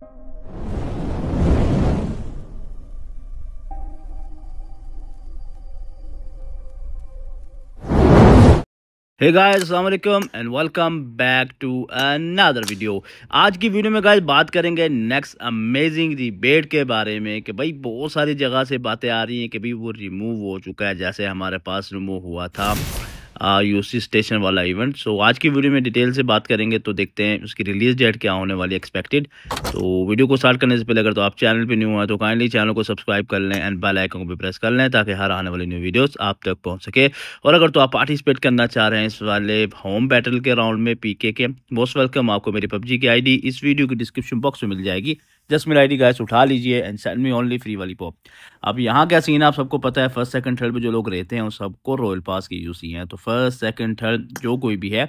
hey guys Aslam and welcome back to another video आज की video में गाइस बात करेंगे नेक्स्ट अमेजिंग रिबेट के बारे में कि भाई बहुत सारी जगह से बातें आ रही हैं कि भाई वो रिमूव हो चुका है जैसे हमारे पास रिमूव हुआ था यूसी uh, स्टेशन वाला इवेंट सो आज की वीडियो में डिटेल से बात करेंगे तो देखते हैं उसकी रिलीज डेट क्या होने वाली एक्सपेक्टेड तो वीडियो को स्टार्ट करने से पहले अगर तो आप चैनल पर न्यू हैं तो काइंडली चैनल को सब्सक्राइब कर लें एंड बेल आइकन को भी प्रेस कर लें ताकि हर आने वाली न्यू वीडियोस आप तक पहुंच सके और अगर तो आप पार्टिसिपेट करना चाह रहे हैं इस वाले होम बैटल के राउंड में पीके के मोस्ट वेलकम आपको मेरी पबजी की डी इस वीडियो की डिस्क्रिप्शन बॉक्स में मिल जाएगी जस्ट मेरा आई डी उठा लीजिए and send me only free वाली पॉप अब यहाँ क्या सीन है आप सबको पता है फर्स्ट सेकंड थर्ड पे जो लोग रहते हैं उन सबको रॉयल पास की ही है तो फर्स्ट सेकंड थर्ड जो कोई भी है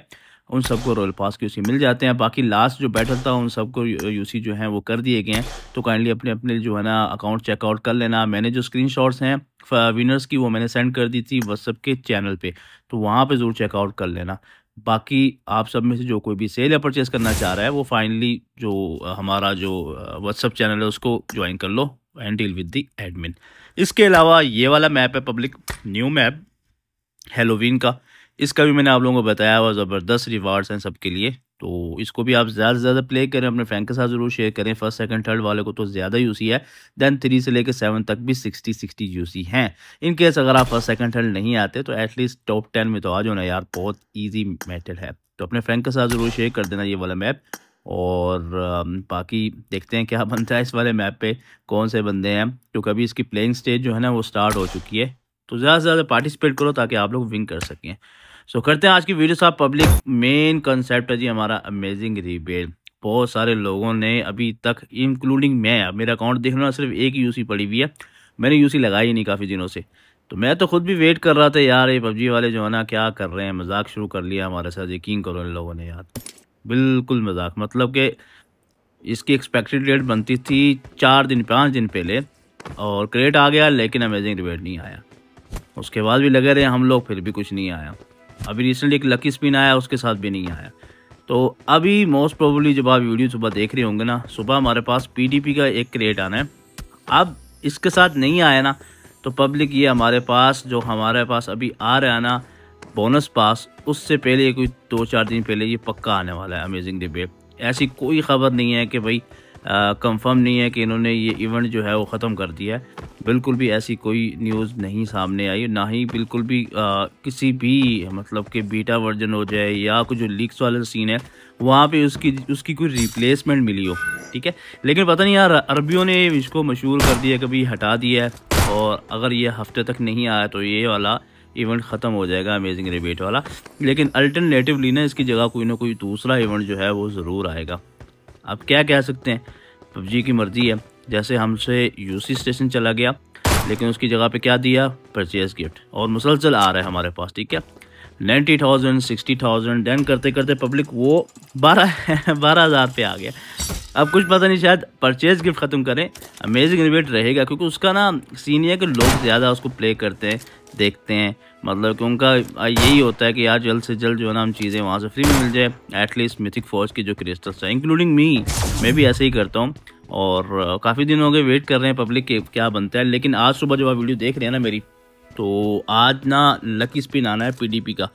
उन सबको रॉयल पास के यूसी मिल जाते हैं बाकी लास्ट जो बैटल था उन सबको यूसी जो है वो कर दिए गए हैं तो काइंडली अपने अपने जो है ना अकाउंट चेकआउट कर लेना मैंने जो स्क्रीन हैं विनर्स की वो मैंने सेंड कर दी थी व्हाट्सअप के चैनल पर तो वहाँ पर ज़रूर चेकआउट कर लेना बाकी आप सब में से जो कोई भी सेल या परचेज़ करना चाह रहा है वो फाइनली जो हमारा जो व्हाट्सअप चैनल है उसको ज्वाइन कर लो and deal with the admin इसके अलावा ये वाला मैप है पब्लिक न्यू मैप हेलोवीन का इसका भी मैंने आप लोगों को बताया हुआ ज़बरदस्त रिवार्ड्स हैं सबके लिए तो इसको भी आप ज़्यादा से ज़्यादा प्ले करें अपने फ्रेंड के साथ ज़रूर शेयर करें फर्स्ट सेकंड थर्ड वाले को तो ज़्यादा यूसी है दैन थ्री से लेकर सेवन तक भी सिक्सटी सिक्सटी यूसी हैं इन केस अगर आप फर्स्ट सेकंड थर्ड नहीं आते तो एटलीस्ट टॉप टेन में तो आ जाओ ना यार बहुत ईजी मेथड है तो अपने फ्रेंड के साथ ज़रूर शेयर कर देना ये वाला मैप और बाकी देखते हैं क्या बनता है इस वाले मैप पर कौन से बंदे हैं क्योंकि अभी इसकी प्लेइंग स्टेज जो है ना वो स्टार्ट हो चुकी है तो ज़्यादा से ज़्यादा पार्टिसिपेट करो ताकि आप लोग विन कर सकें सो so, करते हैं आज की वीडियो साहब पब्लिक मेन कंसेप्ट है जी हमारा अमेजिंग रिबेल बहुत सारे लोगों ने अभी तक इंक्लूडिंग मैं मेरा अकाउंट देख लो ना सिर्फ एक ही यूसी पड़ी हुई है मैंने यूसी लगाई ही नहीं काफ़ी दिनों से तो मैं तो खुद भी वेट कर रहा था यार ये पबजी वाले जो है ना क्या कर रहे हैं मजाक शुरू कर लिया हमारे साथ यकीन करो इन लोगों ने यार बिल्कुल मजाक मतलब कि इसकी एक्सपेक्टेड डेट बनती थी चार दिन पाँच दिन पहले और क्रेट आ गया लेकिन अमेजिंग रिबेट नहीं आया उसके बाद भी लगे रहे हम लोग फिर भी कुछ नहीं आया अभी रिसेंटली एक लकी स्पिन आया उसके साथ भी नहीं आया तो अभी मोस्ट प्रोबली जब आप वीडियो सुबह देख रहे होंगे ना सुबह हमारे पास पीडीपी का एक क्रेट आना है अब इसके साथ नहीं आया ना तो पब्लिक ये हमारे पास जो हमारे पास अभी आ रहा है ना बोनस पास उससे पहले कोई दो चार दिन पहले ये पक्का आने वाला है अमेजिंग डिबेट ऐसी कोई ख़बर नहीं है कि भाई कंफर्म नहीं है कि इन्होंने ये इवेंट जो है वो ख़त्म कर दिया है बिल्कुल भी ऐसी कोई न्यूज़ नहीं सामने आई ना ही बिल्कुल भी आ, किसी भी मतलब के बीटा वर्जन हो जाए या कुछ जो लीक्स वाला सीन है वहाँ पे उसकी उसकी कोई रिप्लेसमेंट मिली हो ठीक है लेकिन पता नहीं यार अरबियों ने इसको मशहूर कर दिया कभी हटा दिया है और अगर ये हफ्ते तक नहीं आया तो ये वाला इवेंट ख़त्म हो जाएगा अमेजिंग रिबेट वाला लेकिन अल्टरनेटिवली ना इसकी जगह कोई ना कोई दूसरा इवेंट जो है वो ज़रूर आएगा अब क्या कह सकते हैं पबजी की मर्जी है जैसे हमसे यूसी स्टेशन चला गया लेकिन उसकी जगह पे क्या दिया परचेज गिफ्ट और मुसलसल आ रहा है हमारे पास ठीक है ninety thousand sixty thousand done करते करते पब्लिक वो बारह बारह हज़ार पे आ गया अब कुछ पता नहीं शायद परचेज गिफ्ट ख़त्म करें अमेजिंग रिवेट रहेगा क्योंकि उसका ना सीन है कि लोग ज़्यादा उसको प्ले करते हैं देखते हैं मतलब कि उनका यही होता है कि यार जल्द से जल्द जो है ना हम चीज़ें वहाँ से फ्री में मिल जाए एटलीस्ट मिथिक फोर्स की जो क्रिस्टल्स हैं इंक्लूडिंग मी मैं भी ऐसे ही करता हूँ और काफ़ी दिन हो गए वेट कर रहे हैं पब्लिक के क्या बनता है लेकिन आज सुबह जब आप वीडियो देख रहे हैं ना मेरी तो आज ना लकी स्पिन आना है पी का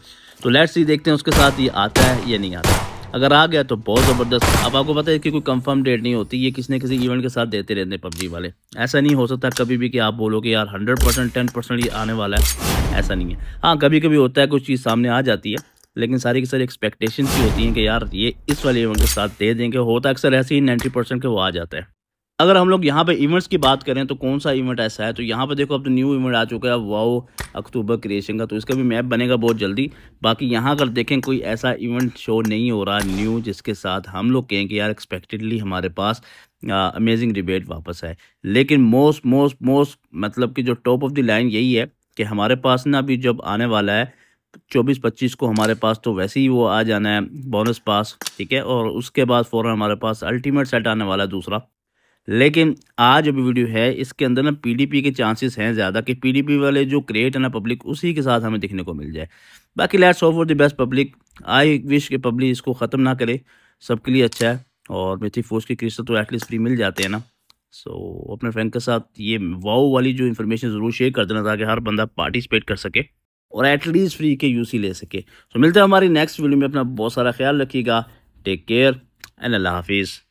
तो लेट्स ही देखते हैं उसके साथ ये आता है या नहीं आता अगर आ गया तो बहुत ज़बरदस्त अब आपको पता है कि कोई कंफर्म डेट नहीं होती ये किसी किसी इवेंट के साथ देते रहते हैं पबजी वाले ऐसा नहीं हो सकता कभी भी कि आप बोलो कि यार हंड्रेड परसेंट टेन परसेंट ये आने वाला है ऐसा नहीं है हाँ कभी कभी होता है कुछ चीज़ सामने आ जाती है लेकिन सारी की सारी एक्सपेक्टेशन की होती हैं कि यार ये इस वाले इवेंट के साथ दे देंगे होता अक्सर ऐसे ही नाइन्टी परसेंट के वो आ जाता है अगर हम लोग यहाँ पे इवेंट्स की बात करें तो कौन सा इवेंट ऐसा है तो यहाँ पे देखो अब तो न्यू इवेंट आ चुका है वाओ अक्टूबर क्रिएशन का तो इसका भी मैप बनेगा बहुत जल्दी बाकी यहाँ अगर देखें कोई ऐसा इवेंट शो नहीं हो रहा न्यू जिसके साथ हम लोग कहें कि यार एक्सपेक्टेडली हमारे पास अमेजिंग डिबेट वापस है लेकिन मोस्ट मोस्ट मोस्ट मतलब कि जो टॉप ऑफ द लाइन यही है कि हमारे पास ना अभी जब आने वाला है चौबीस पच्चीस को हमारे पास तो वैसे ही वो आ जाना है बोनस पास ठीक है और उसके बाद फ़ौर हमारे पास अल्टीमेट सेट आने वाला है दूसरा लेकिन आज अभी वीडियो है इसके अंदर ना पीडीपी के चांसेस हैं ज़्यादा कि पीडीपी वाले जो क्रिएट है ना पब्लिक उसी के साथ हमें देखने को मिल जाए बाकी let's off for the best public I wish के पब्लिक इसको ख़त्म ना करे सबके लिए अच्छा है और मेथी फोर्स के क्रिस्टल तो एटलीस्ट फ्री मिल जाते हैं ना सो so, अपने फ्रेंड के साथ ये वाओ वाली जो इन्फॉर्मेशन ज़रूर शेयर कर देना ताकि हर बंदा पार्टिसिपेट कर सके और एटलीस्ट फ्री के यूसी ले सके सो so, मिलते हैं हमारी नेक्स्ट वीडियो में अपना बहुत सारा ख्याल रखिएगा टेक केयर एंड अल्लाह हाफिज़